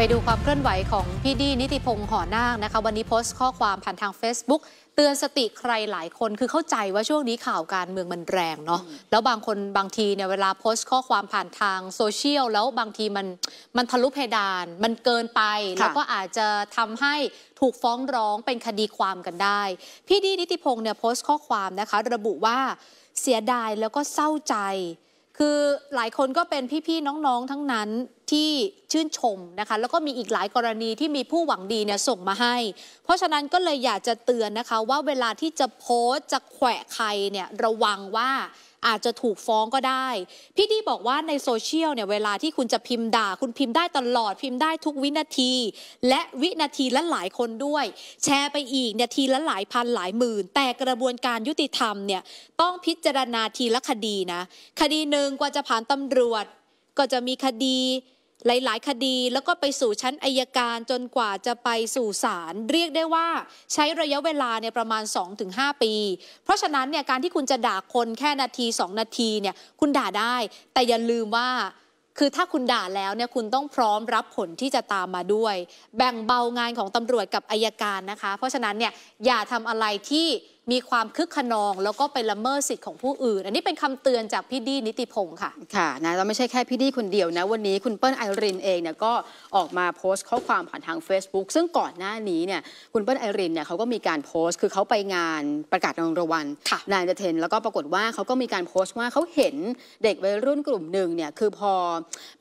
ไปดูความเคลื่อนไหวของพี่ดี นิติพงษ์หอนางนะคะวันนี้โพสต์ข้อความผ่านทาง Facebook เตือนสติใครหลายคนคือเข้าใจว่าช่วงนี้ข่าวการเมืองมันแรงเนาะแล้วบางคนบางทีเนี่ยเวลาโพสต์ข้อความผ่านทางโซเชียลแล้วบางทีมันมันทะลุเพดานมันเกินไปแล้วก็อาจจะทำให้ถูกฟ้องร้องเป็นคดีความกันได้ พี่ดีนิติพงษ์เนี่ยโพสต์ข้อความนะคะระบุว่าเสียดายแล้วก็เศร้าใจคือหลายคนก็เป็นพี่ๆน้องๆทั้งนั้นที่ชื่นชมนะคะ แล้วก็มีอีกหลายกรณีที่มีผู้หวังดีเนี่ยส่งมาให้ เพราะฉะนั้นก็เลยอยากจะเตือนนะคะว่าเวลาที่จะโพสจะแขวะใครเนี่ยระวังว่าอาจจะถูกฟ้องก็ได้พี่ดีบอกว่าในโซเชียลเนี่ยเวลาที่คุณจะพิมพ์ด่าคุณพิมพ์ได้ตลอดพิมพ์ได้ทุกวินาที และวินาทีละหลายคนด้วย แชร์ไปอีกเนี่ยทีละหลายพันหลายหมื่น แต่กระบวนการยุติธรรมเนี่ยต้องพิจารณาทีละคดีนะคดีหนึ่งกว่าจะผ่านตำรวจ ก็จะมีคดีหลาย ๆ คดีแล้วก็ไปสู่ชั้นอายการจนกว่าจะไปสู่ศาลเรียกได้ว่าใช้ระยะเวลาเนี่ยประมาณ 2-5 ปี เพราะฉะนั้นเนี่ยการที่คุณจะด่าคนแค่นาที2นาทีเนี่ย คุณด่าได้ แต่อย่าลืมว่า คือถ้าคุณด่าแล้วเนี่ยคุณต้องพร้อมรับผลที่จะตามมาด้วย แบ่งเบางานของตำรวจกับอายการนะคะ เพราะฉะนั้นเนี่ยอย่าทำอะไรที่มีความคึกขนองแล้วก็ไปละเมิดสิทธิ์ของผู้อื่น อันนี้เป็นคำเตือนจากพี่ดีนิติพงศ์ค่ะ ค่ะนะเราไม่ใช่แค่พี่ดีคนเดียวนะวันนี้คุณเปิ้ลไอรินเองเนี่ยก็ออกมาโพสต์ข้อความผ่านทาง Facebook ซึ่งก่อนหน้านี้เนี่ย คุณเปิ้ลไอรินเนี่ยเขาก็มีการโพสต์คือเขาไปงานประกาศรางวัลนายเทนแล้วก็ปรากฏว่าเขาก็มีการโพสต์ว่าเขาเห็นเด็กวัยรุ่นกลุ่มหนึ่งเนี่ยคือพอ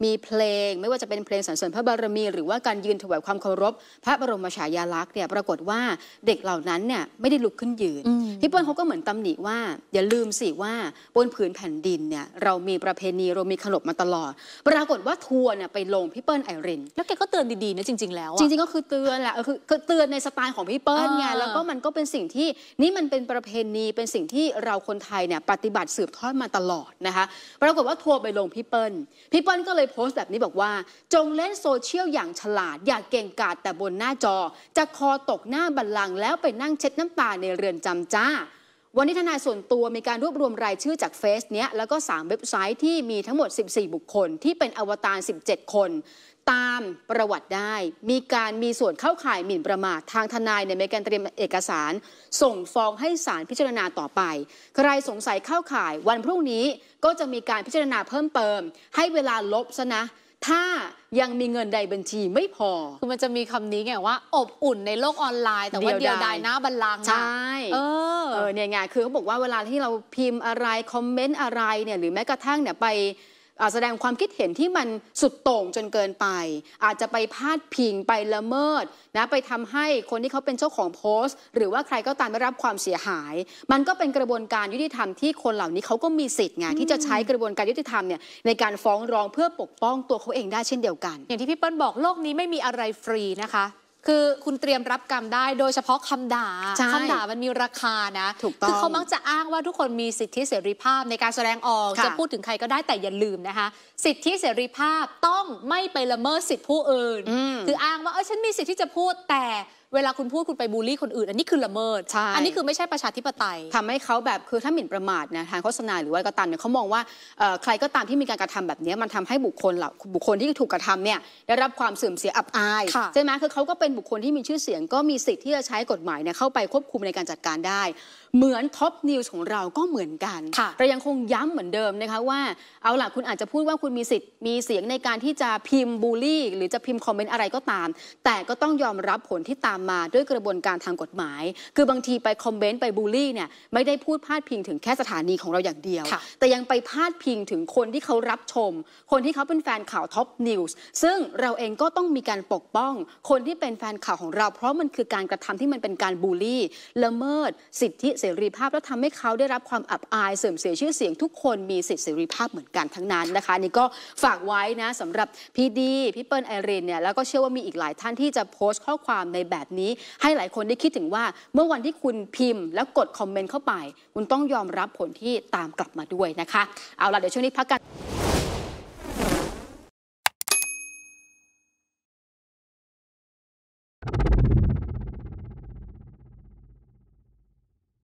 มีเพลงไม่ว่าจะเป็นเพลงสรรเสริญพระบารมี หรือว่าการยืนถวายความเคารพ พระบรมฉายาลักษณ์เนี่ยปรากฏว่าเด็กเหล่านั้นเนี่ยไม่ได้ลุกขึ้นยืนพี่เปิลเขาก็เหมือนตำหนิว่า อย่าลืมสิว่าบนผืนแผ่นดินเนี่ยเรามีประเพณีเรามีขนบมาตลอด ปรากฏว่าทัวร์เนี่ยไปลงพี่เปิ้ลไอรินแล้วแกก็เตือนดีๆนะจริงๆแล้วจริงๆก็คือเตือนแหละคือเตือนในสไตล์ของพี่เปิ้ลไงแล้วก็มันก็เป็นสิ่งที่นี่มันเป็นประเพณีเป็นสิ่งที่เราคนไทยเนี่ยปฏิบัติสืบทอดมาตลอดนะคะปรากฏว่าทัวร์ไปลงพี่เปิ้ลพี่เปิ้ลก็เลยโพสต์แบบนี้บอกว่า จงเล่นโซเชียลอย่างฉลาดอย่าเก่งกาจแต่บนหน้าจอจะคอตกหน้าบัลลังก์แล้วไปนั่งเช็ดน้ำตาในเรือนจำจ้าวันนี้ทนายส่วนตัวมีการรวบรวมรายชื่อจากเฟซเนี้ยแล้วก็ 3 เว็บไซต์ที่มีทั้งหมด 14 บุคคล ที่เป็นอวตาร17 คน ตามประวัติได้ มีการมีส่วนเข้าข่ายหมิ่นประมาท ทางทนายในเมการเตรียมเอกสาร ส่งฟ้องให้ศาลพิจารณาต่อไป ใครสงสัยเข้าข่าย วันพรุ่งนี้ก็จะมีการพิจารณาเพิ่มเติมให้เวลาลบซะนะถ้ายังมีเงินในบัญชีไม่พอ คือมันจะมีคำนี้ไงว่าอบอุ่นในโลกออนไลน์ แต่ว่าเดียวดายหน้าบัลลังก์ใช่ เออเนี่ยไง คือเขาบอกว่าเวลาที่เราพิมพ์อะไร คอมเมนต์อะไรเนี่ยหรือแม้กระทั่งเนี่ยไปแสดงความคิดเห็นที่มันสุดโต่งจนเกินไป อาจจะไปพาดพิงไปละเมิดนะไปทำให้คนที่เขาเป็นเจ้าของโพสต์ หรือว่าใครก็ตามได้รับความเสียหาย มันก็เป็นกระบวนการยุติธรรมที่คนเหล่านี้ เขาก็มีสิทธิ์ไงที่จะใช้กระบวนการยุติธรรมเนี่ยในการฟ้องร้องเพื่อปกป้องตัวเขาเองได้เช่นเดียวกัน อย่างที่พี่เปิ้ลบอกโลกนี้ไม่มีอะไรฟรีนะคะคือคุณเตรียมรับกรรมได้โดยเฉพาะคำด่า คำด่ามันมีราคานะถูกต้องคือเขามักจะอ้างว่าทุกคนมีสิทธิเสรีภาพในการแสดงออกจะพูดถึงใครก็ได้แต่อย่าลืมนะคะสิทธิเสรีภาพต้องไม่ไปละเมิดสิทธิผู้อื่น คืออ้างว่า เออฉันมีสิทธิที่จะพูดแต่เวลาคุณพูดคุณไปบูลลี่คนอื่นอันนี้คือละเมิด อันนี้คือไม่ใช่ประชาธิปไตย ทำให้เขาแบบคือถ้าหมิ่นประมาทนะทางโฆษณาหรือว่าก็ตามเนี่ยเขามองว่าใครก็ตามที่มีการกระทำแบบนี้มันทำให้บุคคลเหล่าบุคคลที่ถูกกระทำเนี่ยได้รับความเสื่อมเสียอับอายใช่ไหมคือเขาก็เป็นบุคคลที่มีชื่อเสียง ก็มีสิทธิ์ที่จะใช้กฎหมายเนี่ยเข้าไปควบคุมในการจัดการได้ เหมือนท็อปนิวส์ของเราก็เหมือนกันเรายังคงย้ำเหมือนเดิมนะคะว่าเอาล่ะคุณอาจจะพูดว่าคุณมีสิทธิ์มีเสียงในการที่จะพิมพ์บูลลี่ หรือจะพิมพ์คอมเมนต์อะไรก็ตาม แต่ก็ต้องยอมรับผลที่ตามมาด้วยกระบวนการทางกฎหมาย คือบางทีไปคอมเมนต์ไปบูลลี่เนี่ยไม่ได้พูดพาดพิงถึงแค่สถานีของเราอย่างเดียวแต่ยังไปพาดพิงถึงคนที่เขารับชม คนที่เขาเป็นแฟนข่าวท็อปนิวส์ซึ่งเราเองก็ต้องมีการปกป้องคนที่เป็นแฟนข่าวของเราเพราะมันคือการกระทำที่มันเป็นการบูลลี่ละเมิดสิทธิเสรีภาพ และทำให้เขาได้รับความอับอาย เสื่อมเสียชื่อเสียงทุกคนมีสิทธิเสรีภาพเหมือนกันทั้งนั้นนะคะนี่ก็ฝากไว้นะสำหรับพี่ดีพี่เปิ้ลไอรินเนี่ยแล้วก็เชื่อว่ามีอีกหลาย ท่านที่จะโพสต์ข้อความในแบบแบบนี้ให้หลายคนได้คิดถึงว่าเมื่อวันที่คุณพิมพ์ แล้วกดคอมเมนต์เข้าไป คุณต้องยอมรับผลที่ตามกลับมาด้วยนะคะเอาล่ะเดี๋ยวช่วงนี้พักกัน